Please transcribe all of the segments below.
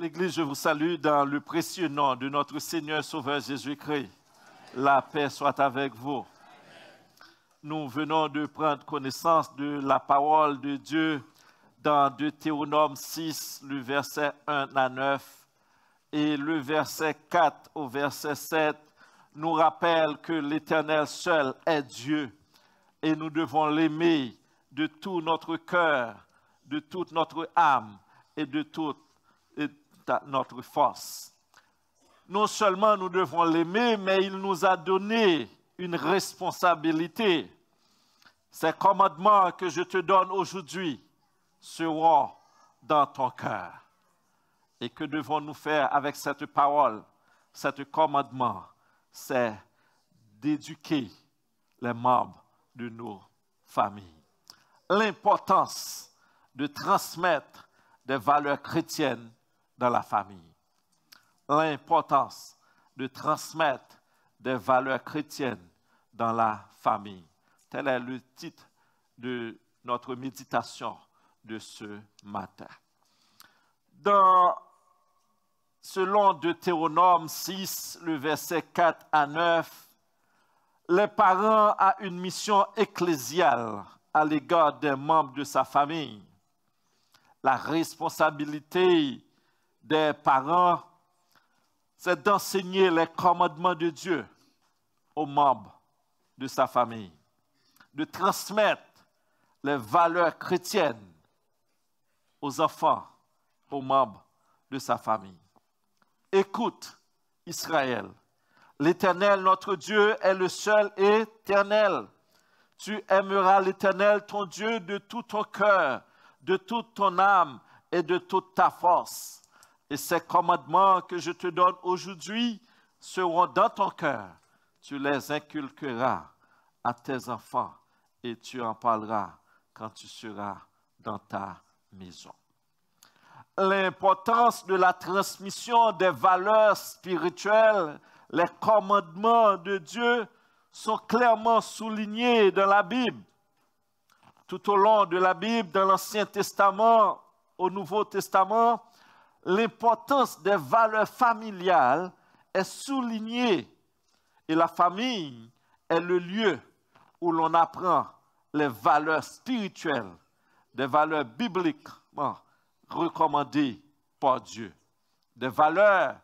L'Église, je vous salue dans le précieux nom de notre Seigneur Sauveur Jésus-Christ. La paix soit avec vous. Nous venons de prendre connaissance de la parole de Dieu dans Deutéronome 6, le verset 1 à 9 et le verset 4 au verset 7 nous rappelle que l'Éternel seul est Dieu et nous devons l'aimer de tout notre cœur, de toute notre âme et de toute notre force. Non seulement nous devons l'aimer, mais il nous a donné une responsabilité. Ces commandements que je te donne aujourd'hui seront dans ton cœur. Et que devons-nous faire avec cette parole, cet commandement C'est d'éduquer les membres de nos familles. L'importance de transmettre des valeurs chrétiennes dans la famille. L'importance de transmettre des valeurs chrétiennes dans la famille. Tel est le titre de notre méditation de ce matin. Dans, selon Deutéronome 6, le verset 4 à 9, les parents ont une mission ecclésiale à l'égard des membres de sa famille. La responsabilité des parents, c'est d'enseigner les commandements de Dieu aux membres de sa famille, de transmettre les valeurs chrétiennes aux enfants, aux membres de sa famille. Écoute, Israël, l'Éternel, notre Dieu, est le seul éternel. Tu aimeras l'Éternel, ton Dieu, de tout ton cœur, de toute ton âme et de toute ta force. Et ces commandements que je te donne aujourd'hui seront dans ton cœur. Tu les inculqueras à tes enfants et tu en parleras quand tu seras dans ta maison. L'importance de la transmission des valeurs spirituelles, les commandements de Dieu sont clairement soulignés dans la Bible. Tout au long de la Bible, dans l'Ancien Testament, au Nouveau Testament, l'importance des valeurs familiales est soulignée et la famille est le lieu où l'on apprend les valeurs spirituelles, des valeurs bibliquement recommandées par Dieu, des valeurs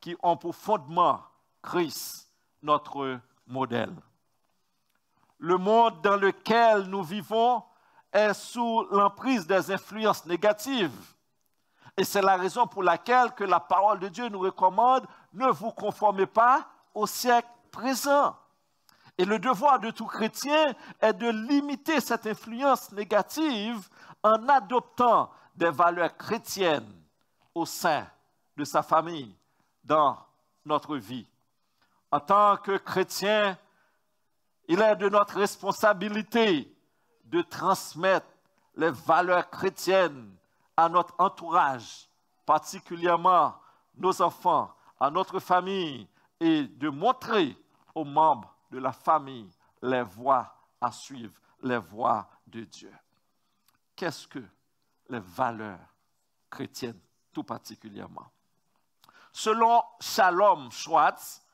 qui ont pour fondement Christ, notre modèle. Le monde dans lequel nous vivons est sous l'emprise des influences négatives et c'est la raison pour laquelle que la parole de Dieu nous recommande, ne vous conformez pas au siècle présent. Et le devoir de tout chrétien est de limiter cette influence négative en adoptant des valeurs chrétiennes au sein de sa famille, dans notre vie. En tant que chrétien, il est de notre responsabilité de transmettre les valeurs chrétiennes à notre entourage, particulièrement nos enfants, à notre famille, et de montrer aux membres de la famille les voies à suivre, les voies de Dieu. Qu'est-ce que les valeurs chrétiennes tout particulièrement Selon Shalom Schwartz,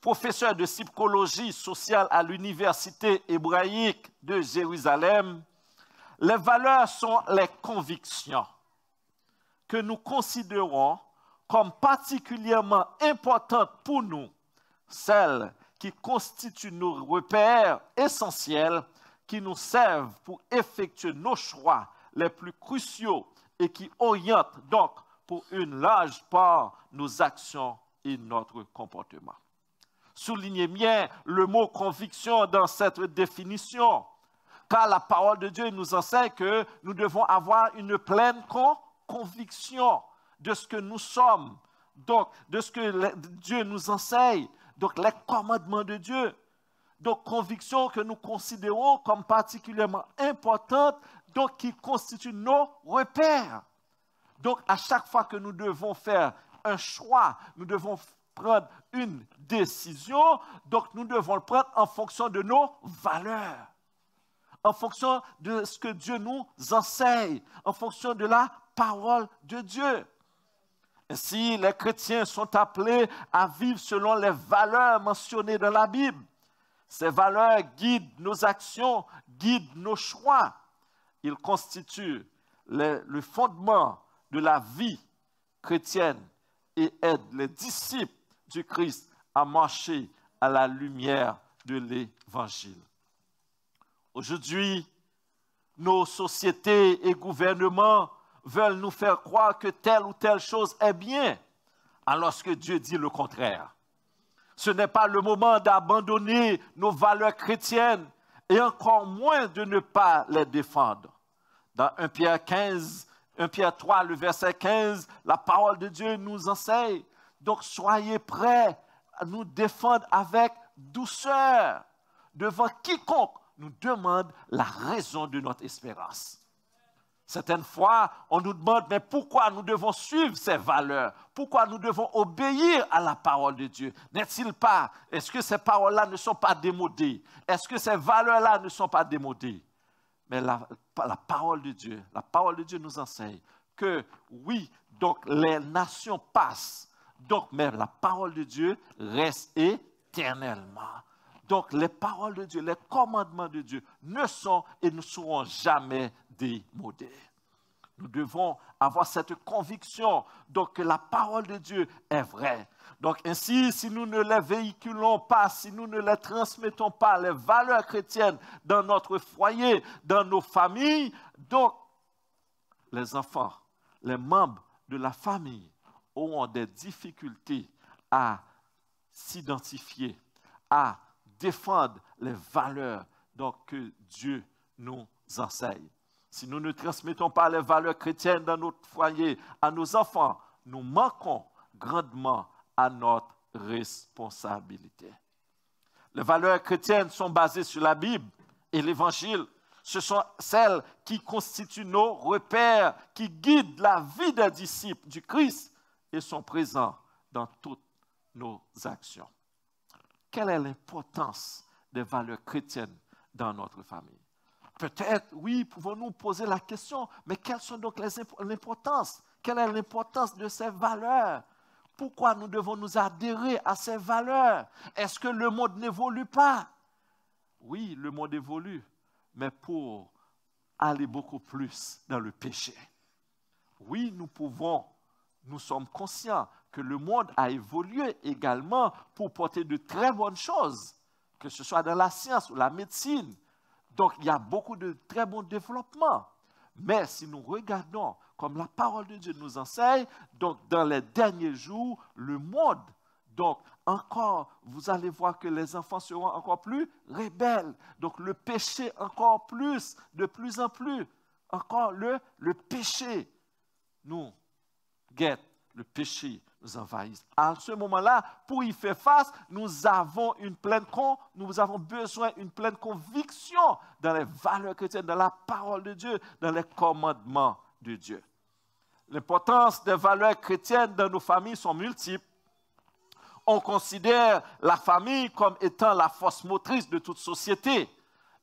professeur de psychologie sociale à l'Université hébraïque de Jérusalem, les valeurs sont les convictions, que nous considérons comme particulièrement importantes pour nous, celles qui constituent nos repères essentiels qui nous servent pour effectuer nos choix les plus cruciaux et qui orientent donc pour une large part nos actions et notre comportement. Soulignez bien le mot conviction dans cette définition, car la parole de Dieu nous enseigne que nous devons avoir une pleine conviction conviction de ce que nous sommes, donc de ce que Dieu nous enseigne, donc les commandements de Dieu. Donc conviction que nous considérons comme particulièrement importante, donc qui constitue nos repères. Donc à chaque fois que nous devons faire un choix, nous devons prendre une décision, donc nous devons le prendre en fonction de nos valeurs, en fonction de ce que Dieu nous enseigne, en fonction de la parole de Dieu. Ainsi, les chrétiens sont appelés à vivre selon les valeurs mentionnées dans la Bible. Ces valeurs guident nos actions, guident nos choix. Ils constituent le fondement de la vie chrétienne et aident les disciples du Christ à marcher à la lumière de l'Évangile. Aujourd'hui, nos sociétés et gouvernements veulent nous faire croire que telle ou telle chose est bien, alors que Dieu dit le contraire. Ce n'est pas le moment d'abandonner nos valeurs chrétiennes et encore moins de ne pas les défendre. Dans 1 Pierre 15, 1 Pierre 3, le verset 15, la parole de Dieu nous enseigne. Donc soyez prêts à nous défendre avec douceur devant quiconque nous demande la raison de notre espérance. Certaines fois, on nous demande, mais pourquoi nous devons suivre ces valeurs Pourquoi nous devons obéir à la parole de Dieu N'est-il pas Est-ce que ces paroles-là ne sont pas démodées Est-ce que ces valeurs-là ne sont pas démodées Mais la, parole de Dieu, la parole de Dieu nous enseigne que oui, donc les nations passent, donc même la parole de Dieu reste éternellement. Donc les paroles de Dieu, les commandements de Dieu ne sont et ne seront jamais démodés. Nous devons avoir cette conviction donc, que la parole de Dieu est vraie. Donc ainsi, si nous ne les véhiculons pas, si nous ne les transmettons pas, les valeurs chrétiennes dans notre foyer, dans nos familles, donc les enfants, les membres de la famille auront des difficultés à s'identifier, à défendre les valeurs donc, que Dieu nous enseigne. Si nous ne transmettons pas les valeurs chrétiennes dans notre foyer à nos enfants, nous manquons grandement à notre responsabilité. Les valeurs chrétiennes sont basées sur la Bible et l'Évangile. Ce sont celles qui constituent nos repères, qui guident la vie des disciples du Christ et sont présents dans toutes nos actions quelle est l'importance des valeurs chrétiennes dans notre famille. Peut-être, oui, pouvons-nous poser la question, mais quelles sont donc les l'importance Quelle est l'importance de ces valeurs Pourquoi nous devons nous adhérer à ces valeurs Est-ce que le monde n'évolue pas Oui, le monde évolue, mais pour aller beaucoup plus dans le péché. Oui, nous pouvons nous sommes conscients que le monde a évolué également pour porter de très bonnes choses, que ce soit dans la science ou la médecine. Donc, il y a beaucoup de très bons développements. Mais si nous regardons comme la parole de Dieu nous enseigne, donc dans les derniers jours, le monde, donc encore, vous allez voir que les enfants seront encore plus rebelles. Donc le péché encore plus, de plus en plus, encore le, le péché. Nous, guette, le péché nous envahit. À ce moment-là, pour y faire face, nous avons une pleine con, nous avons besoin d'une pleine conviction dans les valeurs chrétiennes, dans la parole de Dieu, dans les commandements de Dieu. L'importance des valeurs chrétiennes dans nos familles sont multiples. On considère la famille comme étant la force motrice de toute société.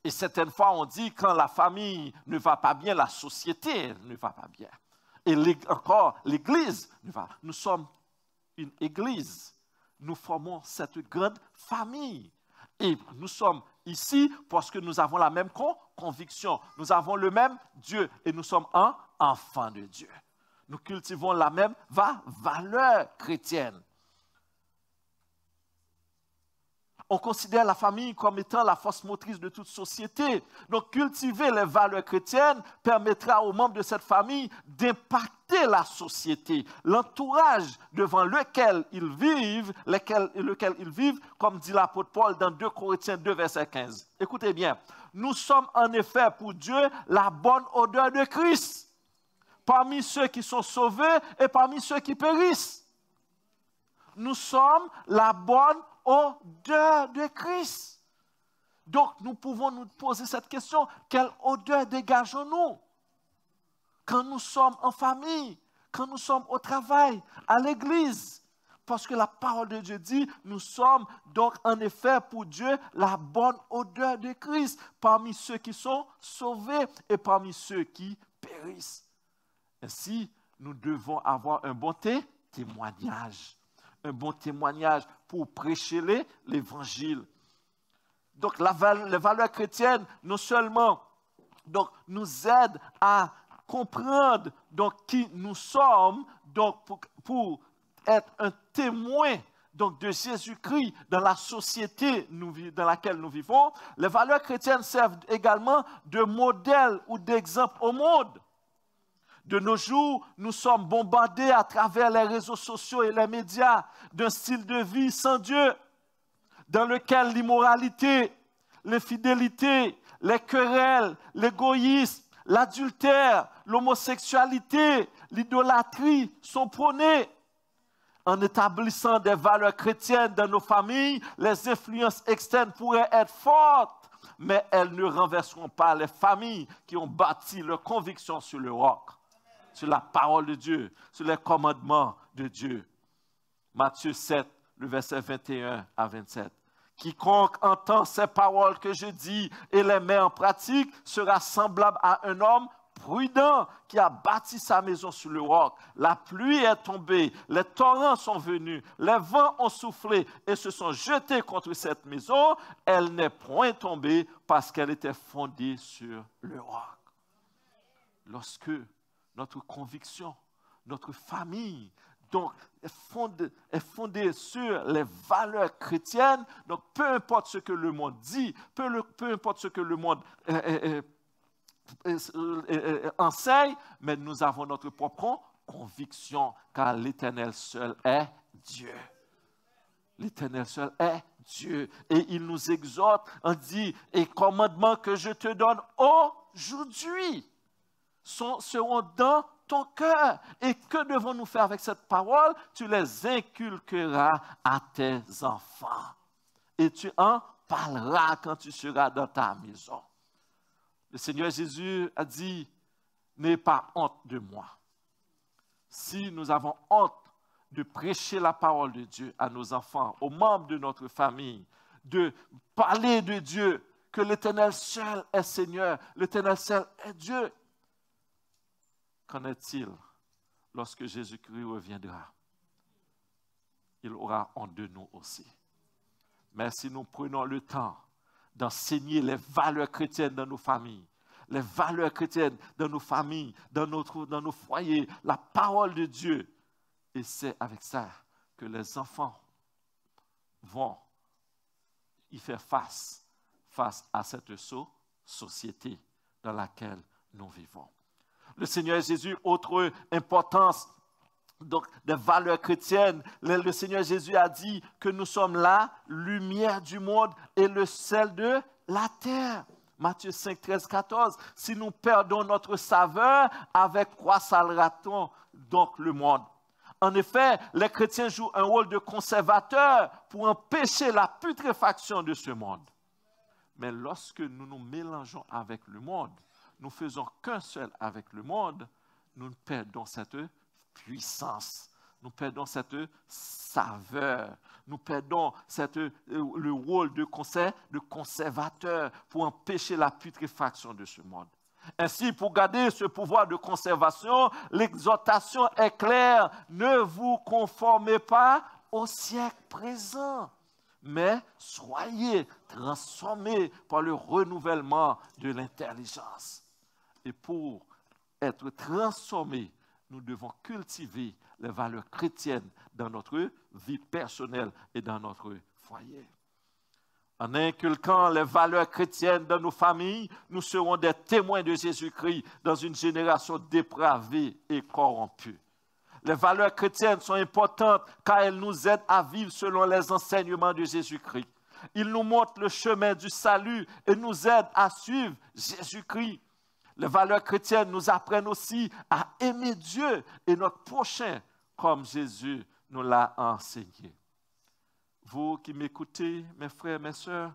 Et certaines fois, on dit quand la famille ne va pas bien, la société ne va pas bien et encore l'Église. Nous sommes une Église. Nous formons cette grande famille. Et nous sommes ici parce que nous avons la même conviction. Nous avons le même Dieu et nous sommes un enfant de Dieu. Nous cultivons la même valeur chrétienne. On considère la famille comme étant la force motrice de toute société. Donc cultiver les valeurs chrétiennes permettra aux membres de cette famille d'impacter la société, l'entourage devant lequel ils vivent, lequel, ils vivent, comme dit l'apôtre Paul dans 2 Corinthiens 2, verset 15. Écoutez bien, nous sommes en effet pour Dieu la bonne odeur de Christ parmi ceux qui sont sauvés et parmi ceux qui périssent. Nous sommes la bonne odeur de Christ. Donc, nous pouvons nous poser cette question, quelle odeur dégageons-nous quand nous sommes en famille, quand nous sommes au travail, à l'église Parce que la parole de Dieu dit, nous sommes donc en effet pour Dieu la bonne odeur de Christ parmi ceux qui sont sauvés et parmi ceux qui périssent. Ainsi, nous devons avoir un bon témoignage un bon témoignage pour prêcher l'évangile. Donc, les valeurs chrétiennes, non seulement nous aident à comprendre qui nous sommes, donc, pour, être un témoin de Jésus-Christ dans la société dans laquelle nous vivons, les valeurs chrétiennes servent également de modèle ou d'exemple au monde. De nos jours, nous sommes bombardés à travers les réseaux sociaux et les médias d'un style de vie sans Dieu, dans lequel l'immoralité, l'infidélité, les querelles, l'égoïsme, l'adultère, l'homosexualité, l'idolâtrie sont prônés. En établissant des valeurs chrétiennes dans nos familles, les influences externes pourraient être fortes, mais elles ne renverseront pas les familles qui ont bâti leurs convictions sur le roc sur la parole de Dieu, sur les commandements de Dieu. Matthieu 7, le verset 21 à 27. Quiconque entend ces paroles que je dis et les met en pratique sera semblable à un homme prudent qui a bâti sa maison sur le roc. La pluie est tombée, les torrents sont venus, les vents ont soufflé et se sont jetés contre cette maison. Elle n'est point tombée parce qu'elle était fondée sur le roc. Lorsque notre conviction, notre famille, donc, est fondée, est fondée, sur les valeurs chrétiennes. Donc, peu importe ce que le monde dit, peu, peu importe ce que le monde euh, euh, euh, enseigne, mais nous avons notre propre conviction, car l'Éternel seul est Dieu. L'Éternel seul est Dieu. Et il nous exhorte en dit, et commandement que je te donne aujourd'hui sont, seront dans ton cœur. Et que devons-nous faire avec cette parole Tu les inculqueras à tes enfants. Et tu en parleras quand tu seras dans ta maison. Le Seigneur Jésus a dit, n'aie pas honte de moi. Si nous avons honte de prêcher la parole de Dieu à nos enfants, aux membres de notre famille, de parler de Dieu, que l'Éternel seul est Seigneur, l'Éternel seul est Dieu, Qu'en est-il lorsque Jésus-Christ reviendra? Il aura en de nous aussi. Mais si nous prenons le temps d'enseigner les valeurs chrétiennes dans nos familles, les valeurs chrétiennes dans nos familles, dans, notre, dans nos foyers, la parole de Dieu, et c'est avec ça que les enfants vont y faire face, face à cette société dans laquelle nous vivons le Seigneur Jésus autre importance donc des valeurs chrétiennes. Le, Seigneur Jésus a dit que nous sommes la lumière du monde et le sel de la terre. Matthieu 5, 13, 14. Si nous perdons notre saveur, avec quoi salera-t-on donc le monde? En effet, les chrétiens jouent un rôle de conservateur pour empêcher la putréfaction de ce monde. Mais lorsque nous nous mélangeons avec le monde, nous faisons qu'un seul avec le monde, nous perdons cette puissance, nous perdons cette saveur, nous perdons euh, le rôle de, conseil, de conservateur pour empêcher la putréfaction de ce monde. Ainsi, pour garder ce pouvoir de conservation, l'exhortation est claire, ne vous conformez pas au siècle présent, mais soyez transformés par le renouvellement de l'intelligence. Et pour être transformés, nous devons cultiver les valeurs chrétiennes dans notre vie personnelle et dans notre foyer. En inculquant les valeurs chrétiennes dans nos familles, nous serons des témoins de Jésus-Christ dans une génération dépravée et corrompue. Les valeurs chrétiennes sont importantes car elles nous aident à vivre selon les enseignements de Jésus-Christ. Il nous montrent le chemin du salut et nous aident à suivre Jésus-Christ. Les valeurs chrétiennes nous apprennent aussi à aimer Dieu et notre prochain comme Jésus nous l'a enseigné. Vous qui m'écoutez, mes frères, mes sœurs,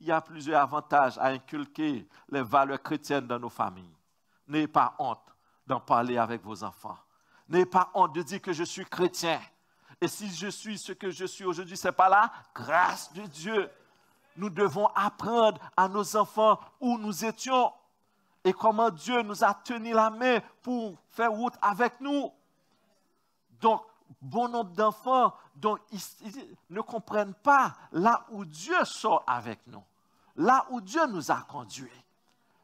il y a plusieurs avantages à inculquer les valeurs chrétiennes dans nos familles. N'ayez pas honte d'en parler avec vos enfants. N'ayez pas honte de dire que je suis chrétien. Et si je suis ce que je suis aujourd'hui, ce n'est pas là. grâce de Dieu. Nous devons apprendre à nos enfants où nous étions et comment Dieu nous a tenu la main pour faire route avec nous. Donc, bon nombre d'enfants ne comprennent pas là où Dieu sort avec nous, là où Dieu nous a conduits.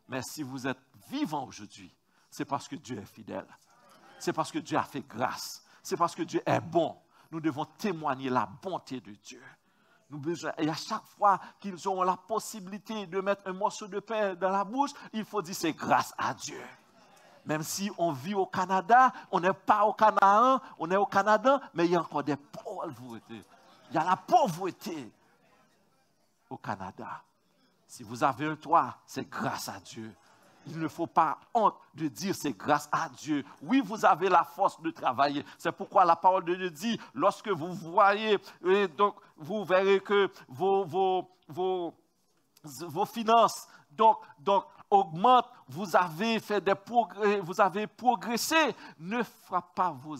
Mais si vous êtes vivants aujourd'hui, c'est parce que Dieu est fidèle. C'est parce que Dieu a fait grâce. C'est parce que Dieu est bon. Nous devons témoigner la bonté de Dieu. Et à chaque fois qu'ils ont la possibilité de mettre un morceau de pain dans la bouche, il faut dire c'est grâce à Dieu. Même si on vit au Canada, on n'est pas au Canaan, on est au Canada, mais il y a encore des pauvretés. Il y a la pauvreté au Canada. Si vous avez un toit, c'est grâce à Dieu il ne faut pas honte de dire c'est grâce à Dieu. Oui, vous avez la force de travailler. C'est pourquoi la parole de Dieu dit, lorsque vous voyez, donc vous verrez que vos, vos, vos, vos finances, donc, donc augmentent vous avez fait des progrès, vous avez progressé. Ne frappez pas vos,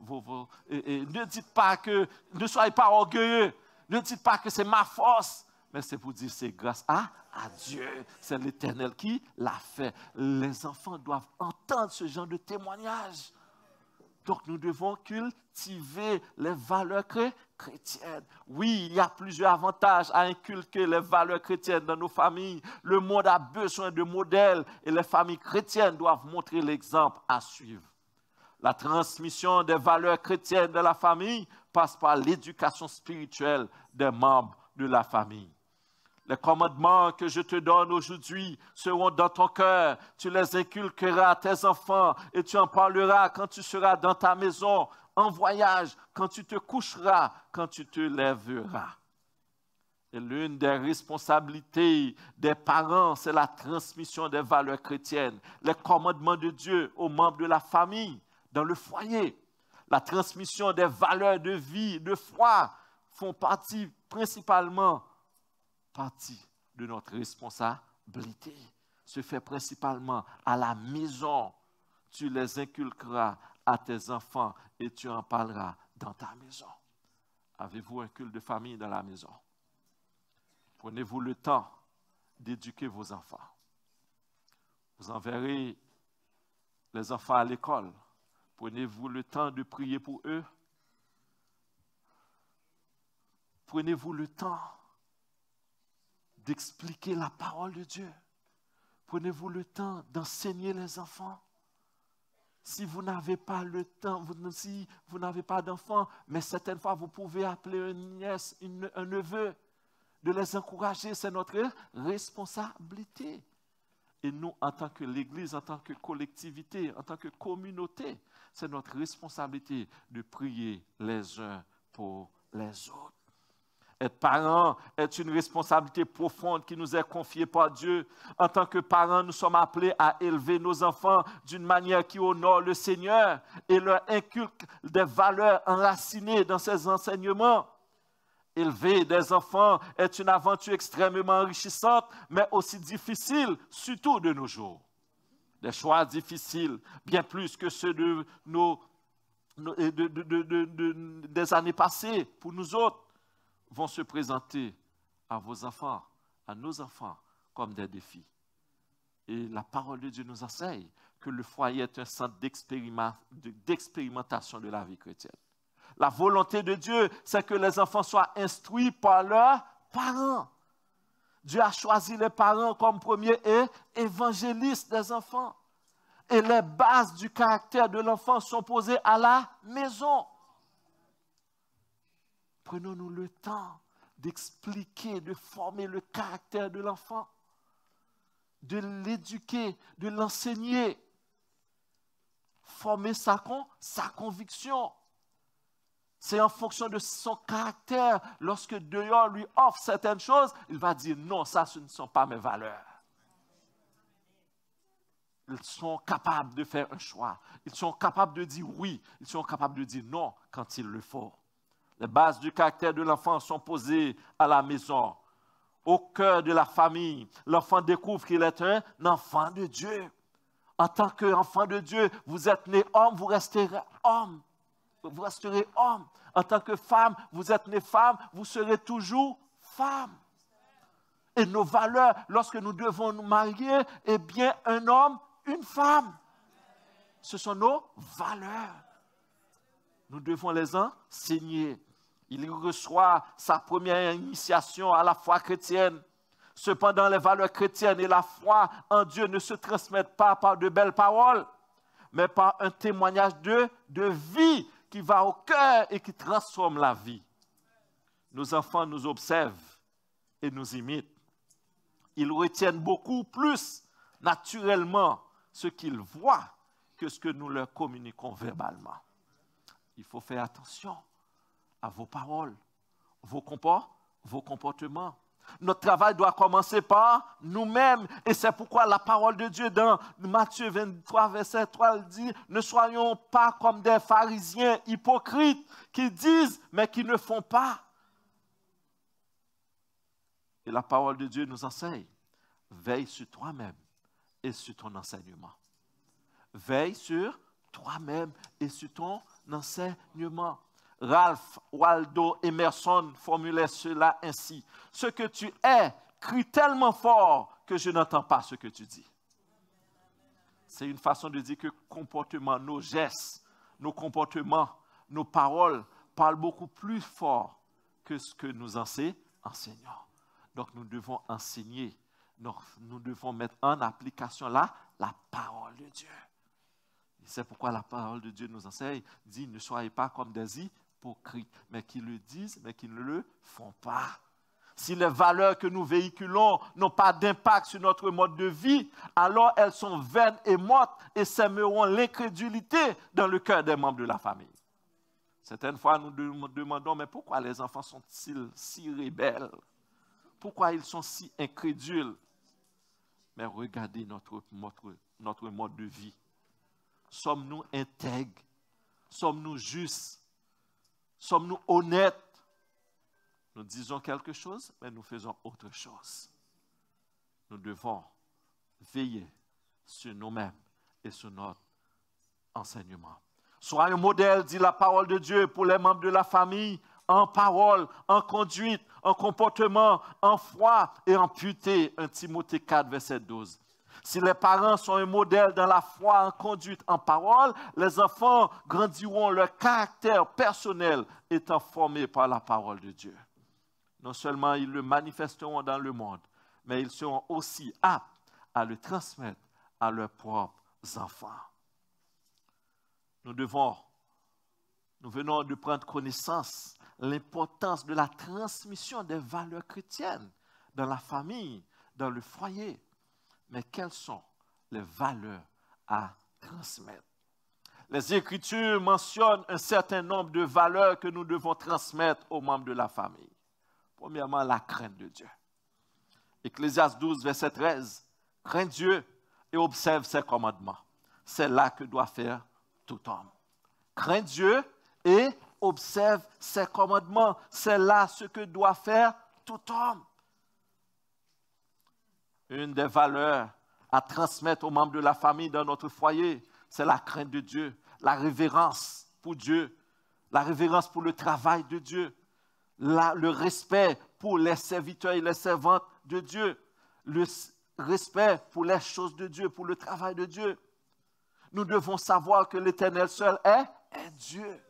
vos, ne dites pas que, ne soyez pas orgueilleux. Ne dites pas que c'est ma force mais c'est pour dire c'est grâce à, Dieu. C'est l'Éternel qui l'a fait. Les enfants doivent entendre ce genre de témoignage. Donc nous devons cultiver les valeurs chrétiennes. Oui, il y a plusieurs avantages à inculquer les valeurs chrétiennes dans nos familles. Le monde a besoin de modèles et les familles chrétiennes doivent montrer l'exemple à suivre. La transmission des valeurs chrétiennes de la famille passe par l'éducation spirituelle des membres de la famille. Les commandements que je te donne aujourd'hui seront dans ton cœur. Tu les inculqueras à tes enfants et tu en parleras quand tu seras dans ta maison, en voyage, quand tu te coucheras, quand tu te lèveras. Et l'une des responsabilités des parents, c'est la transmission des valeurs chrétiennes, les commandements de Dieu aux membres de la famille, dans le foyer. La transmission des valeurs de vie, de foi, font partie principalement partie de notre responsabilité se fait principalement à la maison. Tu les inculqueras à tes enfants et tu en parleras dans ta maison. Avez-vous un culte de famille dans la maison? Prenez-vous le temps d'éduquer vos enfants. Vous enverrez les enfants à l'école. Prenez-vous le temps de prier pour eux. Prenez-vous le temps d'expliquer la parole de Dieu. Prenez-vous le temps d'enseigner les enfants. Si vous n'avez pas le temps, vous, si vous n'avez pas d'enfants, mais certaines fois vous pouvez appeler une nièce, un neveu, de les encourager, c'est notre responsabilité. Et nous, en tant que l'Église, en tant que collectivité, en tant que communauté, c'est notre responsabilité de prier les uns pour les autres. Être parent est une responsabilité profonde qui nous est confiée par Dieu. En tant que parents, nous sommes appelés à élever nos enfants d'une manière qui honore le Seigneur et leur inculque des valeurs enracinées dans ses enseignements. Élever des enfants est une aventure extrêmement enrichissante, mais aussi difficile, surtout de nos jours. Des choix difficiles, bien plus que ceux de des années passées pour nous autres vont se présenter à vos enfants, à nos enfants, comme des défis. Et la parole de Dieu nous enseigne que le foyer est un centre d'expérimentation de, la vie chrétienne. La volonté de Dieu, c'est que les enfants soient instruits par leurs parents. Dieu a choisi les parents comme premier évangéliste des enfants. Et les bases du caractère de l'enfant sont posées à la maison. Prenons-nous le temps d'expliquer, de former le caractère de l'enfant, de l'éduquer, de l'enseigner, former sa, sa conviction. C'est en fonction de son caractère. Lorsque Dieu lui offre certaines choses, il va dire non, ça, ce ne sont pas mes valeurs. Ils sont capables de faire un choix. Ils sont capables de dire oui. Ils sont capables de dire non quand il le faut. Les bases du caractère de l'enfant sont posées à la maison. Au cœur de la famille, l'enfant découvre qu'il est un enfant de Dieu. En tant qu'enfant de Dieu, vous êtes né homme, vous resterez homme. Vous resterez homme. En tant que femme, vous êtes né femme, vous serez toujours femme. Et nos valeurs, lorsque nous devons nous marier, eh bien, un homme, une femme. Ce sont nos valeurs. Nous devons les enseigner. Il reçoit sa première initiation à la foi chrétienne. Cependant, les valeurs chrétiennes et la foi en Dieu ne se transmettent pas par de belles paroles, mais par un témoignage de, de vie qui va au cœur et qui transforme la vie. Nos enfants nous observent et nous imitent. Ils retiennent beaucoup plus naturellement ce qu'ils voient que ce que nous leur communiquons verbalement. Il faut faire attention à vos paroles, vos, vos comportements. Notre travail doit commencer par nous-mêmes. Et c'est pourquoi la parole de Dieu dans Matthieu 23, verset 3, dit, ne soyons pas comme des pharisiens hypocrites qui disent mais qui ne font pas. Et la parole de Dieu nous enseigne, veille sur toi-même et sur ton enseignement. Veille sur toi-même et sur ton enseignement. Ralph Waldo Emerson formulait cela ainsi. Ce que tu es crie tellement fort que je n'entends pas ce que tu dis. C'est une façon de dire que comportement, nos gestes, nos comportements, nos paroles parlent beaucoup plus fort que ce que nous enseignons. Donc nous devons enseigner, nous devons mettre en application là la parole de Dieu. C'est pourquoi la parole de Dieu nous enseigne, dit, ne soyez pas comme des mais qui le disent, mais qui ne le font pas. Si les valeurs que nous véhiculons n'ont pas d'impact sur notre mode de vie, alors elles sont vaines et mortes et sèmeront l'incrédulité dans le cœur des membres de la famille. Certaines fois, nous nous demandons, mais pourquoi les enfants sont-ils si rebelles Pourquoi ils sont si incrédules Mais regardez notre, notre, notre mode de vie. Sommes-nous intègres Sommes-nous justes Sommes-nous honnêtes? Nous disons quelque chose, mais nous faisons autre chose. Nous devons veiller sur nous-mêmes et sur notre enseignement. Soyez un modèle, dit la parole de Dieu, pour les membres de la famille, en parole, en conduite, en comportement, en foi et en puté. » 1 Timothée 4, verset 12. Si les parents sont un modèle dans la foi, en conduite, en parole, les enfants grandiront leur caractère personnel étant formé par la parole de Dieu. Non seulement ils le manifesteront dans le monde, mais ils seront aussi aptes à le transmettre à leurs propres enfants. Nous devons, nous venons de prendre connaissance l'importance de la transmission des valeurs chrétiennes dans la famille, dans le foyer mais quelles sont les valeurs à transmettre? Les Écritures mentionnent un certain nombre de valeurs que nous devons transmettre aux membres de la famille. Premièrement, la crainte de Dieu. ecclésias 12, verset 13. Crains Dieu et observe ses commandements. C'est là que doit faire tout homme. Crains Dieu et observe ses commandements. C'est là ce que doit faire tout homme. Une des valeurs à transmettre aux membres de la famille dans notre foyer, c'est la crainte de Dieu, la révérence pour Dieu, la révérence pour le travail de Dieu, le respect pour les serviteurs et les servantes de Dieu, le respect pour les choses de Dieu, pour le travail de Dieu. Nous devons savoir que l'Éternel seul est un Dieu.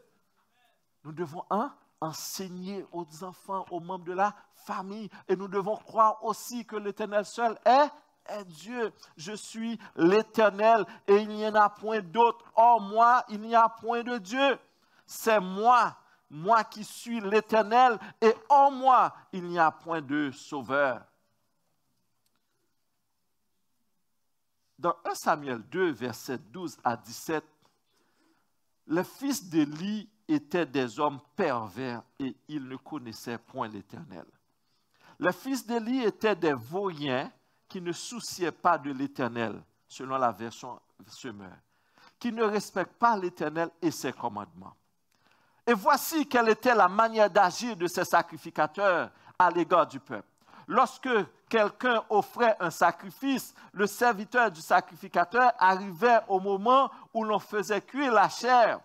Nous devons, hein, enseigner aux enfants, aux membres de la famille. Et nous devons croire aussi que l'Éternel seul est, est Dieu. Je suis l'Éternel et il n'y en a point d'autre. en moi, il n'y a point de Dieu. C'est moi, moi qui suis l'Éternel et en moi, il n'y a point de sauveur. Dans 1 Samuel 2, verset 12 à 17, le fils d'Élie étaient des hommes pervers et ils ne connaissaient point l'Éternel. Les fils d'Élie étaient des vauriens qui ne souciaient pas de l'Éternel, selon la version semeur, qui ne respectent pas l'Éternel et ses commandements. Et voici quelle était la manière d'agir de ces sacrificateurs à l'égard du peuple. Lorsque quelqu'un offrait un sacrifice, le serviteur du sacrificateur arrivait au moment où l'on faisait cuire la chair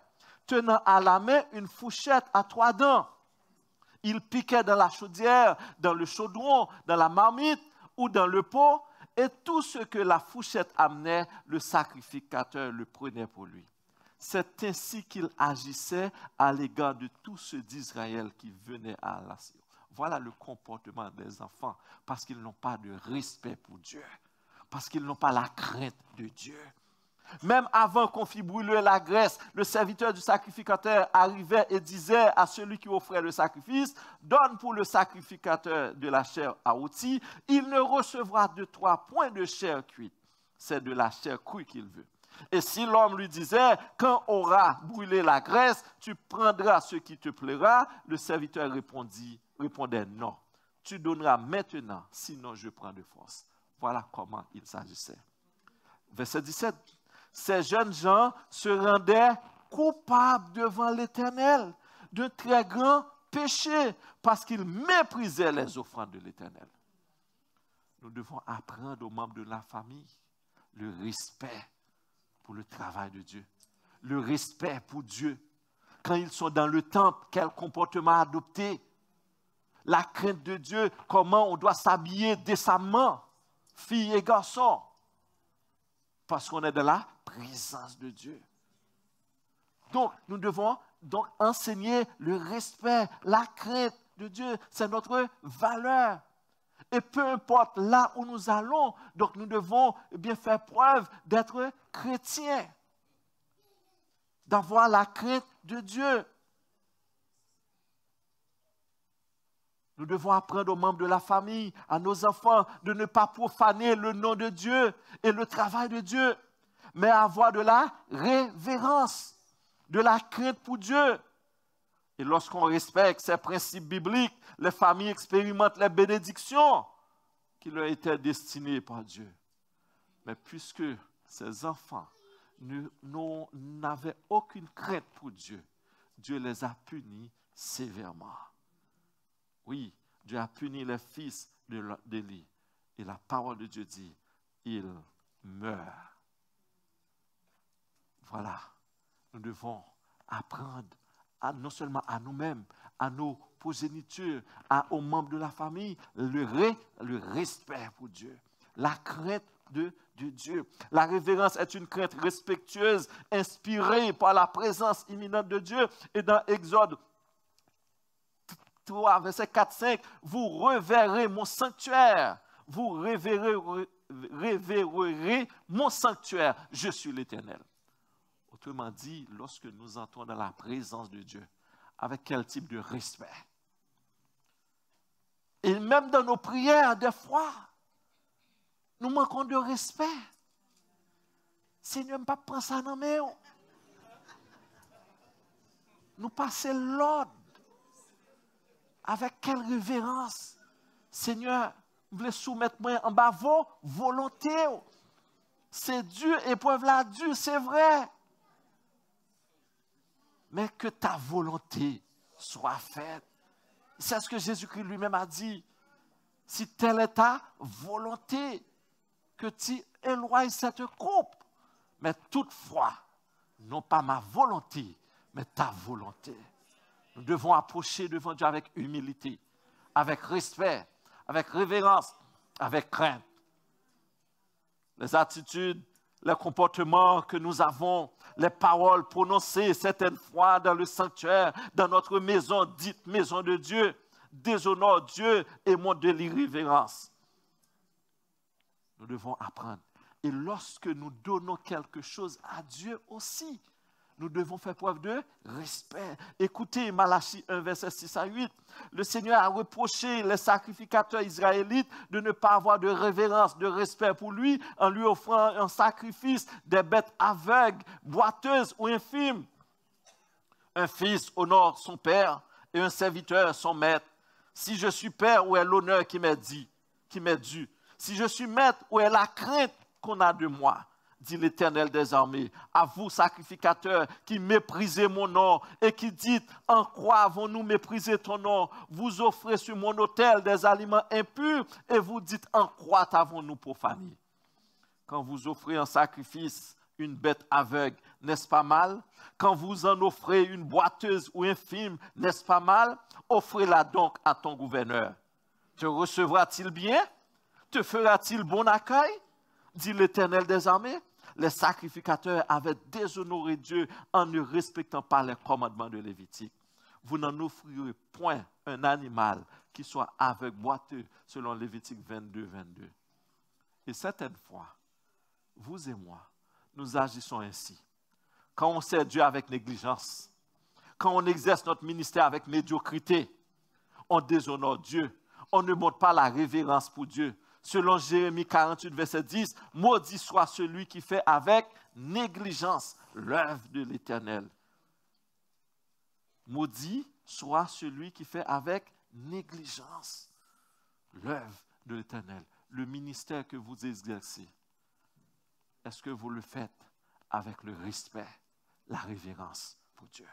tenant à la main une fourchette à trois dents. Il piquait dans la chaudière, dans le chaudron, dans la marmite ou dans le pot, et tout ce que la fourchette amenait, le sacrificateur le prenait pour lui. C'est ainsi qu'il agissait à l'égard de tous ceux d'Israël qui venaient à la Voilà le comportement des enfants, parce qu'ils n'ont pas de respect pour Dieu, parce qu'ils n'ont pas la crainte de Dieu. Même avant qu'on fît brûler la graisse, le serviteur du sacrificateur arrivait et disait à celui qui offrait le sacrifice, donne pour le sacrificateur de la chair à outils, il ne recevra de toi point de chair cuite. C'est de la chair cuite qu'il veut. Et si l'homme lui disait, quand aura brûlé la graisse, tu prendras ce qui te plaira, le serviteur répondit, répondait, non, tu donneras maintenant, sinon je prends de force. Voilà comment il s'agissait. Verset 17, ces jeunes gens se rendaient coupables devant l'Éternel de très grands péchés parce qu'ils méprisaient les offrandes de l'Éternel. Nous devons apprendre aux membres de la famille le respect pour le travail de Dieu, le respect pour Dieu. Quand ils sont dans le temple, quel comportement adopter La crainte de Dieu, comment on doit s'habiller décemment, filles et garçons. Parce qu'on est de là de Dieu. Donc, nous devons donc enseigner le respect, la crainte de Dieu. C'est notre valeur. Et peu importe là où nous allons, donc nous devons bien faire preuve d'être chrétiens, d'avoir la crainte de Dieu. Nous devons apprendre aux membres de la famille, à nos enfants, de ne pas profaner le nom de Dieu et le travail de Dieu mais avoir de la révérence, de la crainte pour Dieu. Et lorsqu'on respecte ces principes bibliques, les familles expérimentent les bénédictions qui leur étaient destinées par Dieu. Mais puisque ces enfants n'avaient aucune crainte pour Dieu, Dieu les a punis sévèrement. Oui, Dieu a puni les fils de d'Élie. Et la parole de Dieu dit, ils meurent. Voilà, nous devons apprendre non seulement à nous-mêmes, à nos progénitures, à, aux membres de la famille, le, respect pour Dieu, la crainte de, Dieu. La révérence est une crainte respectueuse, inspirée par la présence imminente de Dieu. Et dans Exode 3, verset 4, 5, vous reverrez mon sanctuaire, vous reverrez mon sanctuaire, je suis l'Éternel. Autrement dit, lorsque nous entrons dans la présence de Dieu, avec quel type de respect Et même dans nos prières, des fois, nous manquons de respect. Seigneur, ne pas prendre ça dans main. Nous passer l'ordre. Avec quelle révérence. Seigneur, vous voulez soumettre moi en bas vos volontés. C'est Dieu, épreuve la Dieu, c'est vrai mais que ta volonté soit faite. C'est ce que Jésus-Christ lui-même a dit. Si telle est ta volonté, que tu éloignes cette coupe. Mais toutefois, non pas ma volonté, mais ta volonté. Nous devons approcher devant Dieu avec humilité, avec respect, avec révérence, avec crainte. Les attitudes les comportements que nous avons, les paroles prononcées certaines fois dans le sanctuaire, dans notre maison dite maison de Dieu, déshonore Dieu et montre de l'irrévérence. Nous devons apprendre. Et lorsque nous donnons quelque chose à Dieu aussi, nous devons faire preuve de respect. Écoutez Malachie 1, verset 6 à 8. Le Seigneur a reproché les sacrificateurs israélites de ne pas avoir de révérence, de respect pour lui en lui offrant un sacrifice des bêtes aveugles, boiteuses ou infimes. Un fils honore son père et un serviteur son maître. Si je suis père, où est l'honneur qui m'est dit, qui m'est dû? Si je suis maître, où est la crainte qu'on a de moi? dit l'Éternel des armées, à vous, sacrificateurs, qui méprisez mon nom et qui dites, en quoi avons-nous méprisé ton nom Vous offrez sur mon autel des aliments impurs et vous dites, en quoi t'avons-nous profané Quand vous offrez en sacrifice une bête aveugle, n'est-ce pas mal Quand vous en offrez une boiteuse ou infime, n'est-ce pas mal Offrez-la donc à ton gouverneur. Te recevra-t-il bien Te fera-t-il bon accueil dit l'Éternel des armées les sacrificateurs avaient déshonoré Dieu en ne respectant pas les commandements de Lévitique. Vous n'en offrirez point un animal qui soit aveugle, boiteux, selon Lévitique 22, 22. Et certaines fois, vous et moi, nous agissons ainsi. Quand on sert Dieu avec négligence, quand on exerce notre ministère avec médiocrité, on déshonore Dieu, on ne montre pas la révérence pour Dieu, selon Jérémie 48, verset 10, maudit soit celui qui fait avec négligence l'œuvre de l'Éternel. Maudit soit celui qui fait avec négligence l'œuvre de l'Éternel, le ministère que vous exercez. Est-ce que vous le faites avec le respect, la révérence pour Dieu?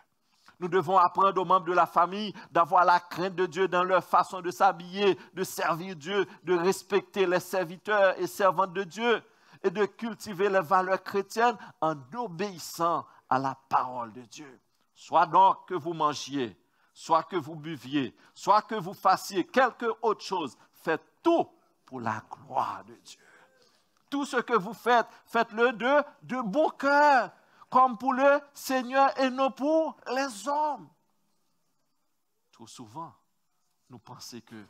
Nous devons apprendre aux membres de la famille d'avoir la crainte de Dieu dans leur façon de s'habiller, de servir Dieu, de respecter les serviteurs et servantes de Dieu et de cultiver les valeurs chrétiennes en obéissant à la parole de Dieu. Soit donc que vous mangiez, soit que vous buviez, soit que vous fassiez quelque autre chose, faites tout pour la gloire de Dieu. Tout ce que vous faites, faites-le de, de bon cœur, comme pour le Seigneur et non pour les hommes. Trop souvent, nous pensons que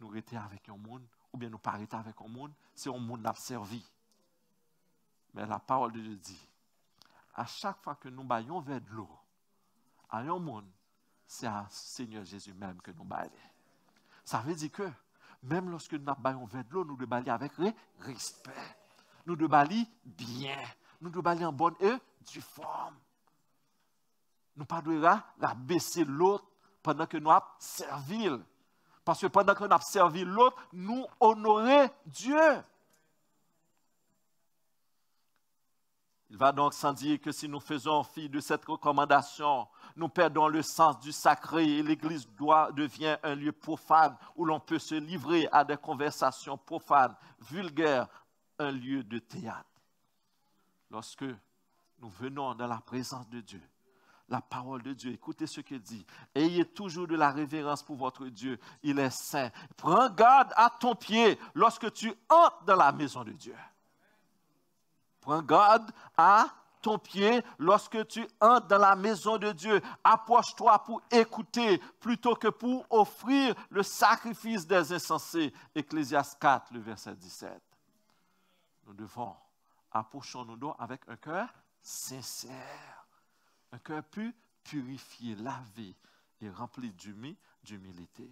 nous étions avec un monde, ou bien nous paraît avec un monde, c'est un monde n'a servi. Mais la parole de Dieu dit, à chaque fois que nous baillons vers de l'eau, à un monde, c'est à Seigneur Jésus même que nous baillons. Ça veut dire que, même lorsque nous baillons vers de l'eau, nous devons baillons avec respect. Nous devons baillons bien. Nous devons baillons en bonne et du forme. Nous ne pouvons pas l'autre pendant que nous servir. Parce que pendant que nous servi l'autre, nous honorons Dieu. Il va donc sans dire que si nous faisons fi de cette recommandation, nous perdons le sens du sacré et l'Église doit devient un lieu profane où l'on peut se livrer à des conversations profanes, vulgaires, un lieu de théâtre. Lorsque nous venons dans la présence de Dieu. La parole de Dieu, écoutez ce qu'il dit. Ayez toujours de la révérence pour votre Dieu. Il est saint. Prends garde à ton pied lorsque tu entres dans la maison de Dieu. Prends garde à ton pied lorsque tu entres dans la maison de Dieu. Approche-toi pour écouter plutôt que pour offrir le sacrifice des insensés. Ecclésias 4, le verset 17. Nous devons approchons-nous donc avec un cœur sincère, un cœur pur, purifié, lavé et rempli d'humilité.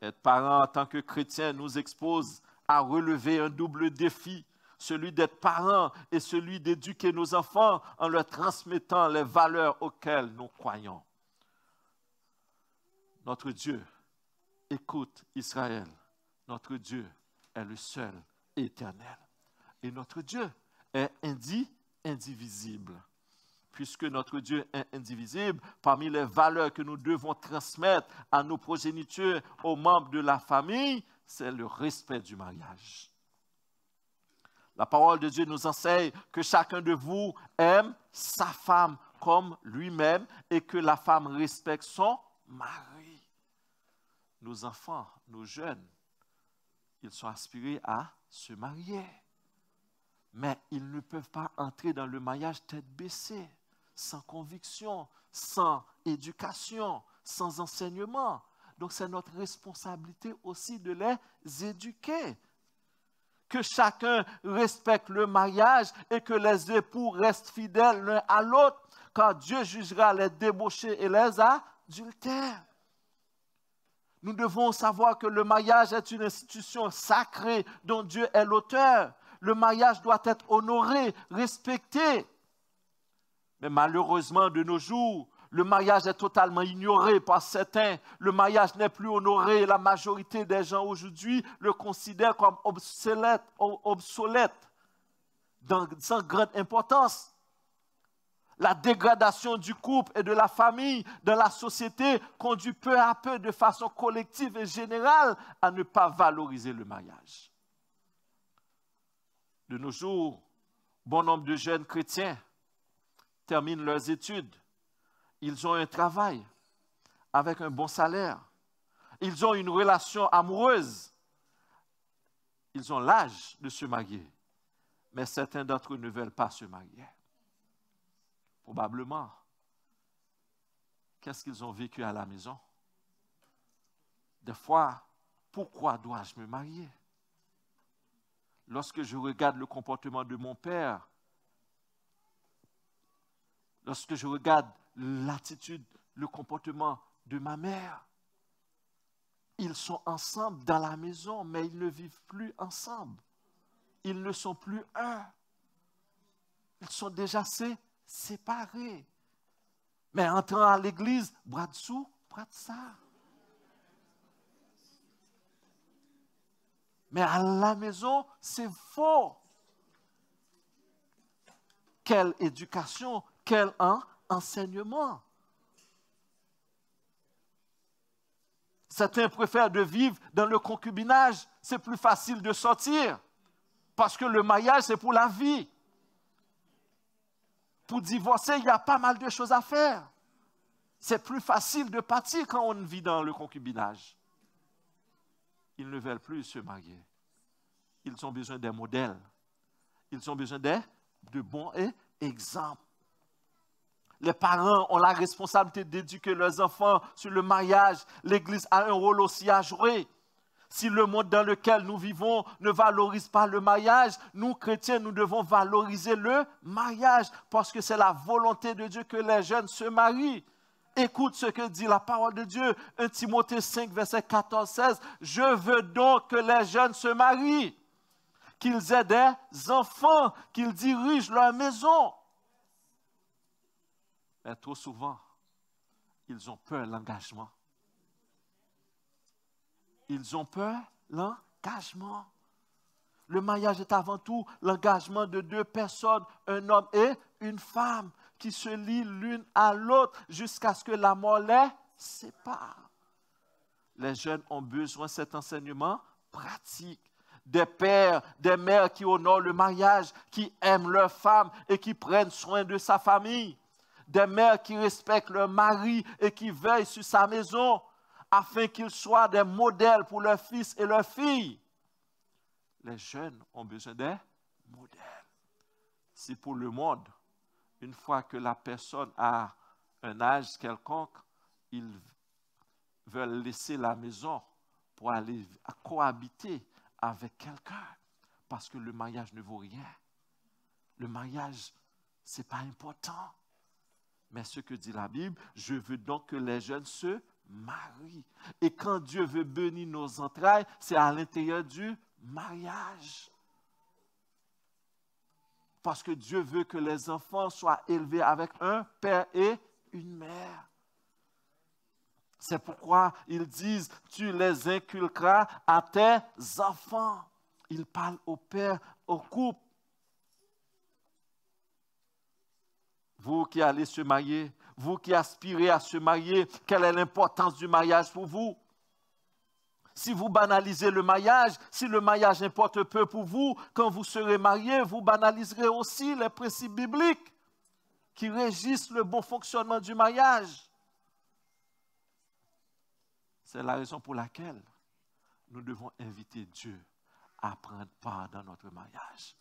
Être parent en tant que chrétien nous expose à relever un double défi, celui d'être parent et celui d'éduquer nos enfants en leur transmettant les valeurs auxquelles nous croyons. Notre Dieu, écoute Israël, notre Dieu est le seul éternel. Et notre Dieu est indi indivisible. Puisque notre Dieu est indivisible, parmi les valeurs que nous devons transmettre à nos progénitures, aux membres de la famille, c'est le respect du mariage. La parole de Dieu nous enseigne que chacun de vous aime sa femme comme lui-même et que la femme respecte son mari. Nos enfants, nos jeunes, ils sont aspirés à se marier mais ils ne peuvent pas entrer dans le maillage tête baissée, sans conviction, sans éducation, sans enseignement. Donc c'est notre responsabilité aussi de les éduquer. Que chacun respecte le mariage et que les époux restent fidèles l'un à l'autre, car Dieu jugera les débauchés et les adultères. Nous devons savoir que le mariage est une institution sacrée dont Dieu est l'auteur le mariage doit être honoré, respecté. Mais malheureusement, de nos jours, le mariage est totalement ignoré par certains. Le mariage n'est plus honoré. La majorité des gens aujourd'hui le considèrent comme obsolète, obsolète sans grande importance. La dégradation du couple et de la famille dans la société conduit peu à peu de façon collective et générale à ne pas valoriser le mariage. De nos jours, bon nombre de jeunes chrétiens terminent leurs études. Ils ont un travail avec un bon salaire. Ils ont une relation amoureuse. Ils ont l'âge de se marier. Mais certains d'entre eux ne veulent pas se marier. Probablement. Qu'est-ce qu'ils ont vécu à la maison? Des fois, pourquoi dois-je me marier? lorsque je regarde le comportement de mon père, lorsque je regarde l'attitude, le comportement de ma mère. Ils sont ensemble dans la maison, mais ils ne vivent plus ensemble. Ils ne sont plus un. Ils sont déjà séparés. Mais entrant à l'église, bras dessous, bras de ça. Mais à la maison, c'est faux. Quelle éducation, quel enseignement. Certains préfèrent de vivre dans le concubinage. C'est plus facile de sortir. Parce que le mariage, c'est pour la vie. Pour divorcer, il y a pas mal de choses à faire. C'est plus facile de partir quand on vit dans le concubinage ils ne veulent plus se marier. Ils ont besoin des modèles. Ils ont besoin des, de bons exemples. Les parents ont la responsabilité d'éduquer leurs enfants sur le mariage. L'Église a un rôle aussi à jouer. Si le monde dans lequel nous vivons ne valorise pas le mariage, nous chrétiens, nous devons valoriser le mariage parce que c'est la volonté de Dieu que les jeunes se marient. Écoute ce que dit la parole de Dieu. 1 Timothée 5, verset 14, 16. Je veux donc que les jeunes se marient, qu'ils aient des enfants, qu'ils dirigent leur maison. Mais trop souvent, ils ont peur de l'engagement. Ils ont peur de l'engagement. Le mariage est avant tout l'engagement de deux personnes, un homme et une femme qui se lient l'une à l'autre jusqu'à ce que la mort les sépare. Les jeunes ont besoin de cet enseignement pratique. Des pères, des mères qui honorent le mariage, qui aiment leur femme et qui prennent soin de sa famille. Des mères qui respectent leur mari et qui veillent sur sa maison afin qu'ils soient des modèles pour leurs fils et leurs filles. Les jeunes ont besoin des modèles. C'est pour le monde, une fois que la personne a un âge quelconque, ils veulent laisser la maison pour aller cohabiter avec quelqu'un parce que le mariage ne vaut rien. Le mariage, ce n'est pas important. Mais ce que dit la Bible, je veux donc que les jeunes se marient. Et quand Dieu veut bénir nos entrailles, c'est à l'intérieur du mariage. Parce que Dieu veut que les enfants soient élevés avec un père et une mère. C'est pourquoi ils disent, tu les inculqueras à tes enfants. Ils parlent au père, au couple. Vous qui allez se marier, vous qui aspirez à se marier, quelle est l'importance du mariage pour vous? si vous banalisez le mariage, si le mariage importe peu pour vous, quand vous serez marié, vous banaliserez aussi les principes bibliques qui régissent le bon fonctionnement du mariage. C'est la raison pour laquelle nous devons inviter Dieu à prendre part dans notre mariage.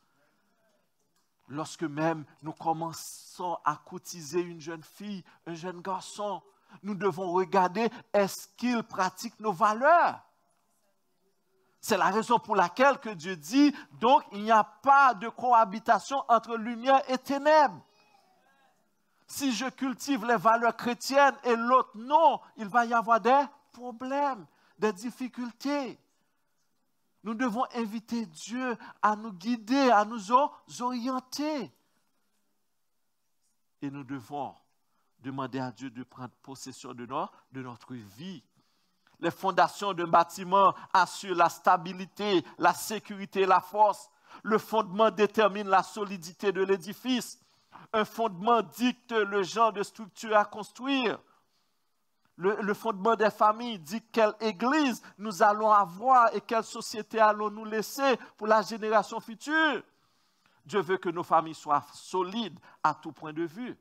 Lorsque même nous commençons à cotiser une jeune fille, un jeune garçon, nous devons regarder est-ce qu'il pratique nos valeurs c'est la raison pour laquelle que Dieu dit, donc il n'y a pas de cohabitation entre lumière et ténèbres. Si je cultive les valeurs chrétiennes et l'autre non, il va y avoir des problèmes, des difficultés. Nous devons inviter Dieu à nous guider, à nous orienter. Et nous devons demander à Dieu de prendre possession de, de notre vie les fondations d'un bâtiment assurent la stabilité, la sécurité et la force. Le fondement détermine la solidité de l'édifice. Un fondement dicte le genre de structure à construire. Le, fondement des familles dit quelle église nous allons avoir et quelle société allons-nous laisser pour la génération future. Dieu veut que nos familles soient solides à tout point de vue.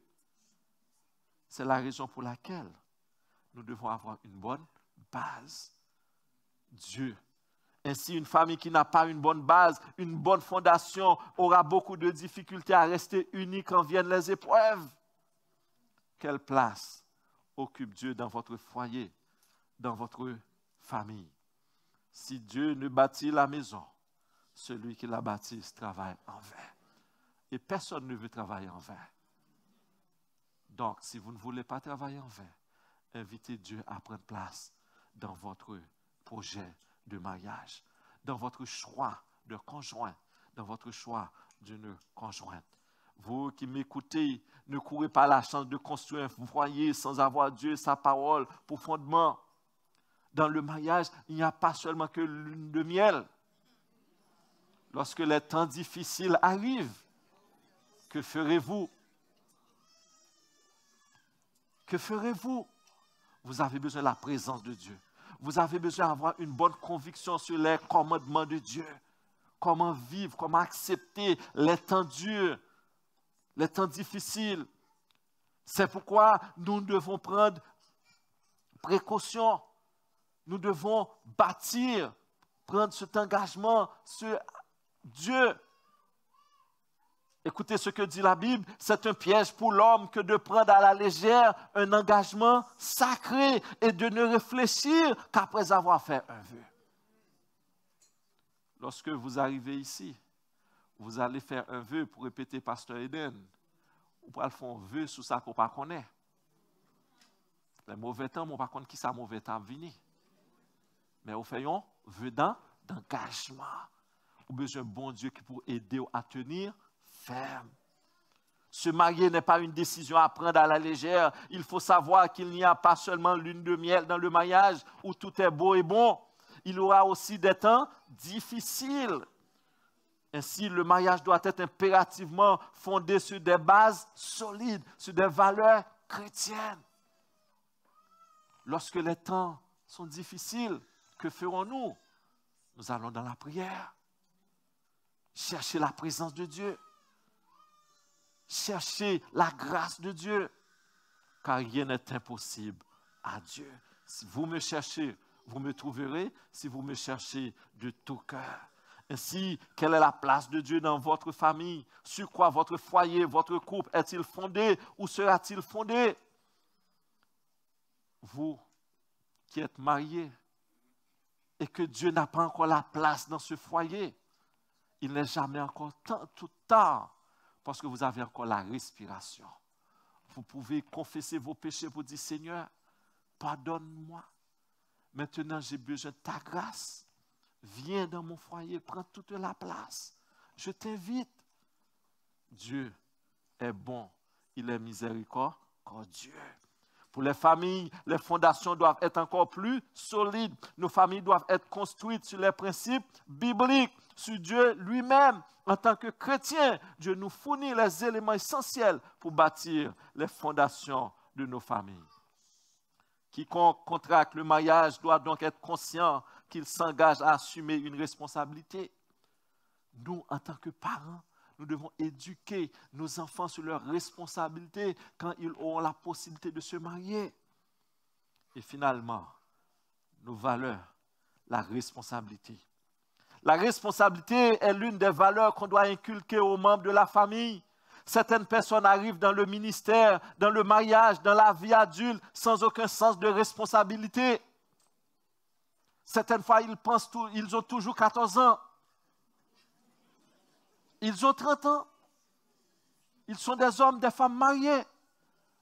C'est la raison pour laquelle nous devons avoir une bonne base. Dieu. Ainsi, une famille qui n'a pas une bonne base, une bonne fondation, aura beaucoup de difficultés à rester unie quand viennent les épreuves. Quelle place occupe Dieu dans votre foyer, dans votre famille? Si Dieu ne bâtit la maison, celui qui la bâtit travaille en vain. Et personne ne veut travailler en vain. Donc, si vous ne voulez pas travailler en vain, invitez Dieu à prendre place dans votre projet de mariage, dans votre choix de conjoint, dans votre choix d'une conjointe. Vous qui m'écoutez, ne courez pas la chance de construire un foyer sans avoir Dieu, sa parole, profondément. Dans le mariage, il n'y a pas seulement que lune de miel. Lorsque les temps difficiles arrivent, que ferez-vous Que ferez-vous Vous avez besoin de la présence de Dieu. Vous avez besoin d'avoir une bonne conviction sur les commandements de Dieu. Comment vivre, comment accepter les temps durs, les temps difficiles. C'est pourquoi nous devons prendre précaution. Nous devons bâtir, prendre cet engagement sur Dieu Écoutez ce que dit la Bible, c'est un piège pour l'homme que de prendre à la légère un engagement sacré et de ne réfléchir qu'après avoir fait un vœu. Lorsque vous arrivez ici, vous allez faire un vœu pour répéter Pasteur Eden, ou pour faire un vœu sur ça qu'on ne connaît. Les mauvais temps, on ne connaît qui ça mauvais temps venir. Mais vous faites un vœu d'engagement. Vous avez besoin de bon Dieu qui pour aider à tenir ferme. Se marier n'est pas une décision à prendre à la légère. Il faut savoir qu'il n'y a pas seulement lune de miel dans le mariage où tout est beau et bon. Il y aura aussi des temps difficiles. Ainsi, le mariage doit être impérativement fondé sur des bases solides, sur des valeurs chrétiennes. Lorsque les temps sont difficiles, que ferons-nous Nous allons dans la prière, chercher la présence de Dieu. Cherchez la grâce de Dieu, car rien n'est impossible à Dieu. Si vous me cherchez, vous me trouverez si vous me cherchez de tout cœur. Ainsi, quelle est la place de Dieu dans votre famille Sur quoi votre foyer, votre couple est-il fondé ou sera-t-il fondé Vous qui êtes mariés et que Dieu n'a pas encore la place dans ce foyer, il n'est jamais encore temps, tout tard parce que vous avez encore la respiration. Vous pouvez confesser vos péchés, pour dire, Seigneur, pardonne-moi. Maintenant, j'ai besoin de ta grâce. Viens dans mon foyer, prends toute la place. Je t'invite. Dieu est bon, il est miséricordieux. Pour les familles, les fondations doivent être encore plus solides. Nos familles doivent être construites sur les principes bibliques sur Dieu lui-même. En tant que chrétien, Dieu nous fournit les éléments essentiels pour bâtir les fondations de nos familles. Quiconque contracte le mariage doit donc être conscient qu'il s'engage à assumer une responsabilité. Nous, en tant que parents, nous devons éduquer nos enfants sur leurs responsabilités quand ils auront la possibilité de se marier. Et finalement, nos valeurs, la responsabilité la responsabilité est l'une des valeurs qu'on doit inculquer aux membres de la famille. Certaines personnes arrivent dans le ministère, dans le mariage, dans la vie adulte, sans aucun sens de responsabilité. Certaines fois, ils pensent qu'ils ils ont toujours 14 ans. Ils ont 30 ans. Ils sont des hommes, des femmes mariés.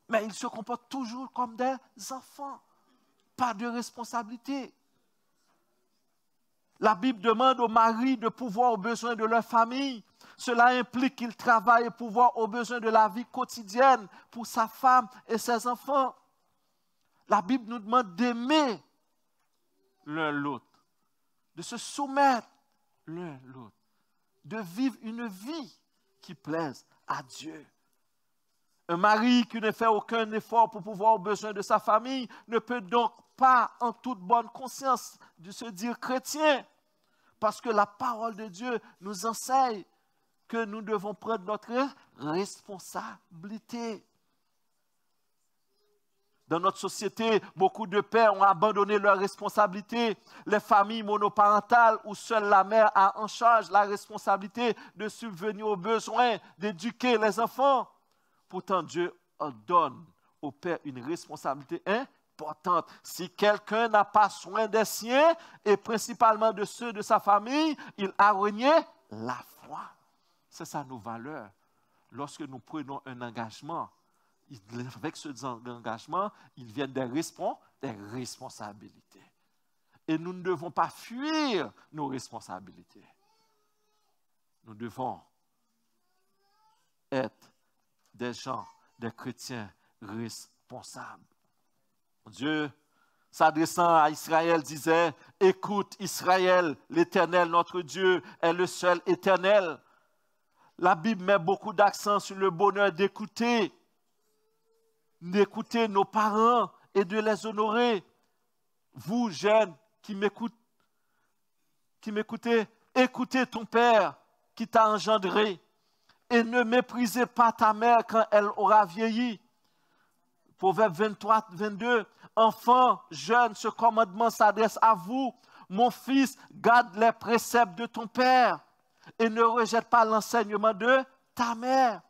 Mais ils se comportent toujours comme des enfants. Pas de responsabilité. La Bible demande aux maris de pouvoir aux besoins de leur famille. Cela implique qu'ils travaillent pour pouvoir aux besoins de la vie quotidienne pour sa femme et ses enfants. La Bible nous demande d'aimer l'un l'autre, de se soumettre l'un l'autre, de vivre une vie qui plaise à Dieu. Un mari qui ne fait aucun effort pour pouvoir aux besoins de sa famille ne peut donc pas en toute bonne conscience de se dire chrétien. Parce que la parole de Dieu nous enseigne que nous devons prendre notre responsabilité. Dans notre société, beaucoup de pères ont abandonné leur responsabilité. Les familles monoparentales où seule la mère a en charge la responsabilité de subvenir aux besoins, d'éduquer les enfants. Pourtant, Dieu donne aux pères une responsabilité hein, si quelqu'un n'a pas soin des siens, et principalement de ceux de sa famille, il a renié la foi. C'est ça nos valeurs. Lorsque nous prenons un engagement, avec ce engagement, il vient des, des responsabilités. Et nous ne devons pas fuir nos responsabilités. Nous devons être des gens, des chrétiens responsables. Dieu, s'adressant à Israël, disait, Écoute Israël, l'Éternel, notre Dieu, est le seul Éternel. La Bible met beaucoup d'accent sur le bonheur d'écouter, d'écouter nos parents et de les honorer. Vous, jeunes, qui m'écoutez, qui m'écoutez, écoutez ton Père qui t'a engendré et ne méprisez pas ta mère quand elle aura vieilli. Proverbe 23, 22. Enfants, jeunes, ce commandement s'adresse à vous. Mon fils, garde les préceptes de ton père et ne rejette pas l'enseignement de ta mère.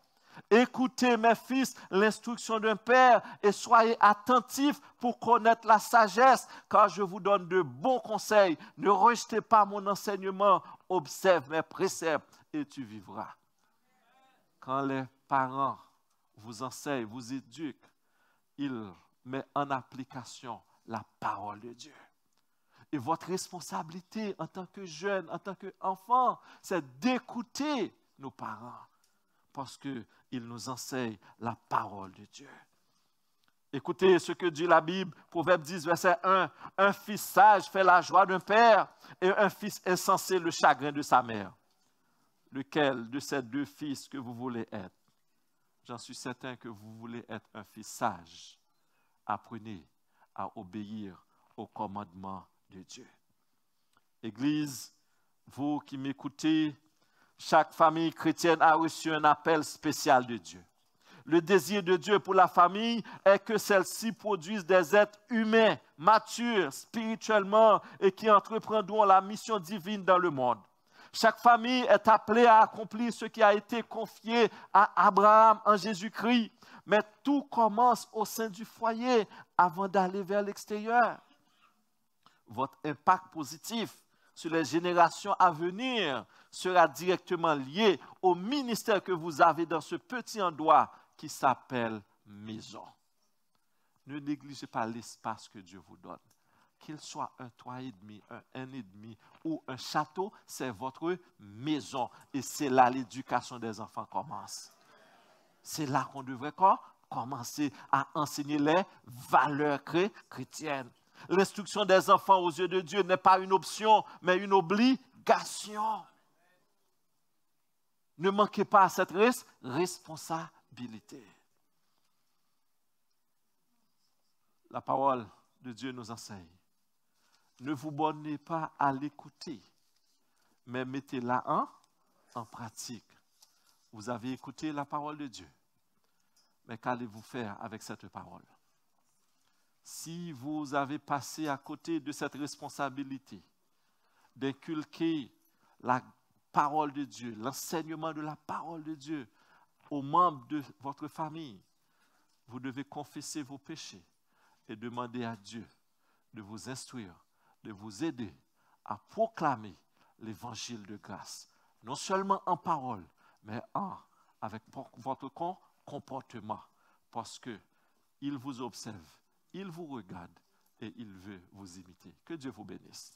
Écoutez, mes fils, l'instruction d'un père et soyez attentifs pour connaître la sagesse, car je vous donne de bons conseils. Ne rejetez pas mon enseignement, observe mes préceptes et tu vivras. Quand les parents vous enseignent, vous éduquent, il met en application la parole de Dieu. Et votre responsabilité en tant que jeune, en tant qu'enfant, c'est d'écouter nos parents parce qu'ils nous enseignent la parole de Dieu. Écoutez ce que dit la Bible, Proverbe 10, verset 1. Un fils sage fait la joie d'un père et un fils insensé le chagrin de sa mère. Lequel de ces deux fils que vous voulez être J'en suis certain que vous voulez être un fils sage. Apprenez à obéir aux commandements de Dieu. Église, vous qui m'écoutez, chaque famille chrétienne a reçu un appel spécial de Dieu. Le désir de Dieu pour la famille est que celle-ci produise des êtres humains, matures spirituellement et qui entreprendront la mission divine dans le monde. Chaque famille est appelée à accomplir ce qui a été confié à Abraham en Jésus-Christ. Mais tout commence au sein du foyer avant d'aller vers l'extérieur. Votre impact positif sur les générations à venir sera directement lié au ministère que vous avez dans ce petit endroit qui s'appelle maison. Ne négligez pas l'espace que Dieu vous donne qu'il soit un toit et demi, un et demi ou un château, c'est votre maison. Et c'est là l'éducation des enfants commence. C'est là qu'on devrait commencer à enseigner les valeurs chrétiennes. L'instruction des enfants aux yeux de Dieu n'est pas une option, mais une obligation. Ne manquez pas à cette responsabilité. La parole de Dieu nous enseigne ne vous bornez pas à l'écouter, mais mettez-la en, en pratique. Vous avez écouté la parole de Dieu, mais qu'allez-vous faire avec cette parole Si vous avez passé à côté de cette responsabilité d'inculquer la parole de Dieu, l'enseignement de la parole de Dieu aux membres de votre famille, vous devez confesser vos péchés et demander à Dieu de vous instruire de vous aider à proclamer l'évangile de grâce, non seulement en parole, mais en, avec votre comportement, parce que il vous observe, il vous regarde et il veut vous imiter. Que Dieu vous bénisse.